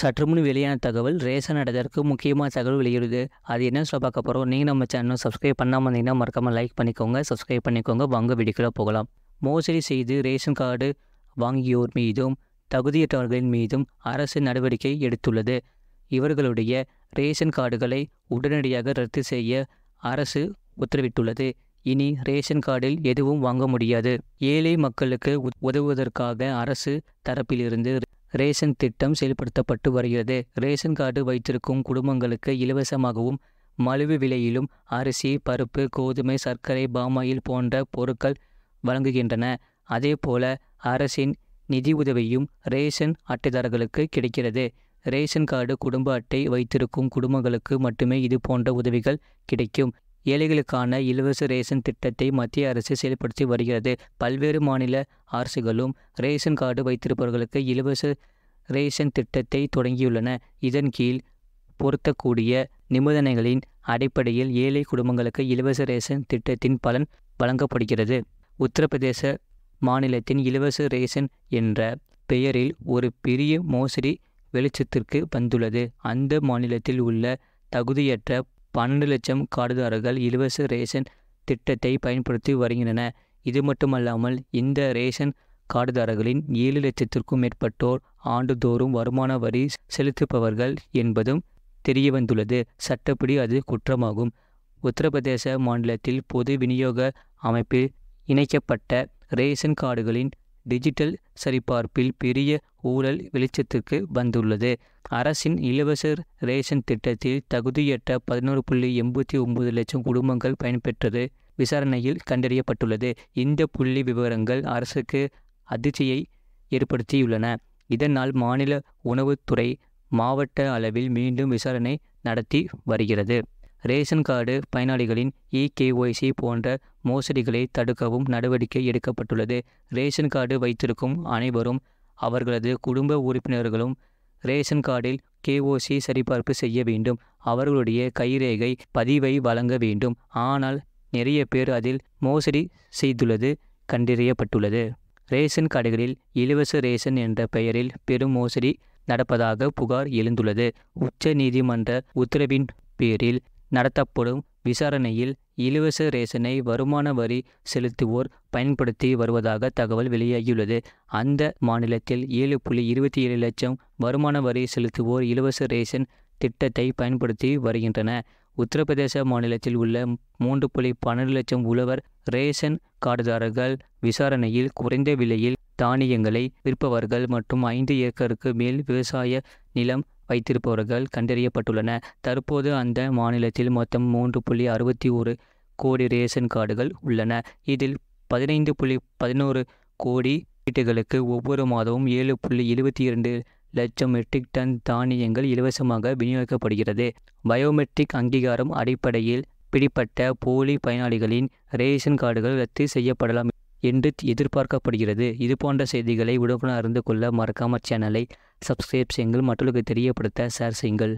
சற்றுமுன் வெளியான தகவல் ரேஷன் அடைதற்கு முக்கியமாக தகவல் வெளியிடுது அது என்ன சொல்ல பார்க்க போகிறோம் நீங்கள் நம்ம சேனல் சப்ஸ்கிரைப் பண்ணாமல் இருந்தீங்கன்னா மறக்காமல் லைக் பண்ணிக்கோங்க சப்ஸ்கிரைப் பண்ணிக்கோங்க வாங்க வீடியோக்குள்ளே போகலாம் மோசடி செய்து ரேஷன் கார்டு வாங்கியோர் மீதும் தகுதியற்றவர்களின் மீதும் அரசு நடவடிக்கை எடுத்துள்ளது இவர்களுடைய ரேஷன் கார்டுகளை உடனடியாக ரத்து செய்ய அரசு உத்தரவிட்டுள்ளது இனி ரேஷன் கார்டில் எதுவும் வாங்க முடியாது ஏழை மக்களுக்கு உதவுவதற்காக அரசு தரப்பிலிருந்து ரேஷன் திட்டம் செயல்படுத்தப்பட்டு வருகிறது ரேஷன் கார்டு வைத்திருக்கும் குடும்பங்களுக்கு இலவசமாகவும் மலிவு விலையிலும் அரிசி பருப்பு கோதுமை சர்க்கரை பாமாயில் போன்ற பொருட்கள் வழங்குகின்றன அதேபோல அரசின் நிதி உதவியும் ரேஷன் அட்டைதாரர்களுக்கு கிடைக்கிறது ரேஷன் கார்டு குடும்ப அட்டை வைத்திருக்கும் குடும்பங்களுக்கு மட்டுமே இது போன்ற உதவிகள் கிடைக்கும் ஏழைகளுக்கான இலவச ரேஷன் திட்டத்தை மத்திய அரசு செயல்படுத்தி வருகிறது பல்வேறு மாநில அரசுகளும் ரேஷன் கார்டு வைத்திருப்பவர்களுக்கு இலவச ரேஷன் திட்டத்தை தொடங்கியுள்ளன இதன் கீழ் பொருத்தக்கூடிய நிபந்தனைகளின் அடிப்படையில் ஏழை குடும்பங்களுக்கு இலவச ரேஷன் திட்டத்தின் பலன் வழங்கப்படுகிறது உத்தரப்பிரதேச மாநிலத்தின் இலவச ரேஷன் என்ற பெயரில் ஒரு பெரிய மோசடி வெளிச்சத்திற்கு வந்துள்ளது அந்த மாநிலத்தில் உள்ள தகுதியற்ற பன்னெண்டு லட்சம் கார்டுதாரர்கள் இலவச ரேஷன் திட்டத்தை பயன்படுத்தி வருகின்றன இது மட்டுமல்லாமல் இந்த ரேஷன் கார்டுதாரர்களின் ஏழு லட்சத்திற்கும் மேற்பட்டோர் ஆண்டுதோறும் வருமான வரி செலுத்துபவர்கள் என்பதும் தெரியவந்துள்ளது சட்டப்படி அது குற்றமாகும் உத்தரப்பிரதேச மாநிலத்தில் பொது விநியோக அமைப்பில் இணைக்கப்பட்ட ரேஷன் கார்டுகளின் டிஜிட்டல் சரிபார்ப்பில் பெரிய ஊழல் வெளிச்சத்துக்கு வந்துள்ளது அரசின் இலவச ரேஷன் திட்டத்தில் தகுதியற்ற பதினோரு புள்ளி எண்பத்தி ஒன்பது லட்சம் குடும்பங்கள் பயன்பெற்றது விசாரணையில் கண்டறியப்பட்டுள்ளது இந்த புள்ளி விவரங்கள் அரசுக்கு அதிர்ச்சியை ஏற்படுத்தியுள்ளன இதனால் மாநில உணவுத்துறை மாவட்ட அளவில் மீண்டும் விசாரணை நடத்தி வருகிறது ரேஷன் கார்டு பயனாளிகளின் இகேஒய்சி போன்ற மோசடிகளை தடுக்கவும் நடவடிக்கை எடுக்கப்பட்டுள்ளது ரேஷன் கார்டு வைத்திருக்கும் அனைவரும் அவர்களது குடும்ப உறுப்பினர்களும் ரேஷன் கார்டில் கேஓசி சரிபார்ப்பு செய்ய வேண்டும் அவர்களுடைய கைரேகை பதிவை வழங்க வேண்டும் ஆனால் நிறைய பேர் அதில் மோசடி செய்துள்ளது கண்டறியப்பட்டுள்ளது ரேஷன் கார்டுகளில் இலவச ரேஷன் என்ற பெயரில் பெரும் மோசடி நடப்பதாக புகார் எழுந்துள்ளது உச்ச நீதிமன்ற உத்தரவின் பேரில் நடத்தப்படும் விசாரணையில் இலவச ரேசனை வருமான வரி செலுத்துவோர் பயன்படுத்தி வருவதாக தகவல் வெளியாகியுள்ளது அந்த மாநிலத்தில் ஏழு புள்ளி இருபத்தி ஏழு லட்சம் வருமான வரி செலுத்துவோர் இலவச ரேஷன் திட்டத்தை பயன்படுத்தி வருகின்றன உத்தரப்பிரதேச மாநிலத்தில் உள்ள மூன்று புள்ளி பன்னெண்டு லட்சம் உழவர் ரேஷன் கார்டுதாரர்கள் விசாரணையில் குறைந்த விலையில் தானியங்களை விற்பவர்கள் மற்றும் ஐந்து ஏக்கருக்கு மேல் விவசாய நிலம் வைத்திருப்பவர்கள் கண்டறியப்பட்டுள்ளன தற்போது அந்த மாநிலத்தில் மொத்தம் மூன்று புள்ளி அறுபத்தி ஒரு கோடி ரேஷன் கார்டுகள் உள்ளன இதில் பதினைந்து புள்ளி பதினோரு கோடி வீட்டுகளுக்கு ஒவ்வொரு மாதமும் ஏழு புள்ளி எழுபத்தி இரண்டு லட்சம் மெட்ரிக் டன் தானியங்கள் இலவசமாக விநியோகிக்கப்படுகிறது பயோமெட்ரிக் அங்கீகாரம் அடிப்படையில் பிடிப்பட்ட போலி பயனாளிகளின் ரேஷன் கார்டுகள் ரத்து செய்யப்படலாம் என்று எதிர்பார்க்கப்படுகிறது இதுபோன்ற செய்திகளை உடனுக்குடன் அறிந்து கொள்ள மறக்காம சேனலை சப்ஸ்கிரைப் செய்யுங்கள் மற்றவர்களுக்கு தெரியப்படுத்த ஷேர் செய்யுங்கள்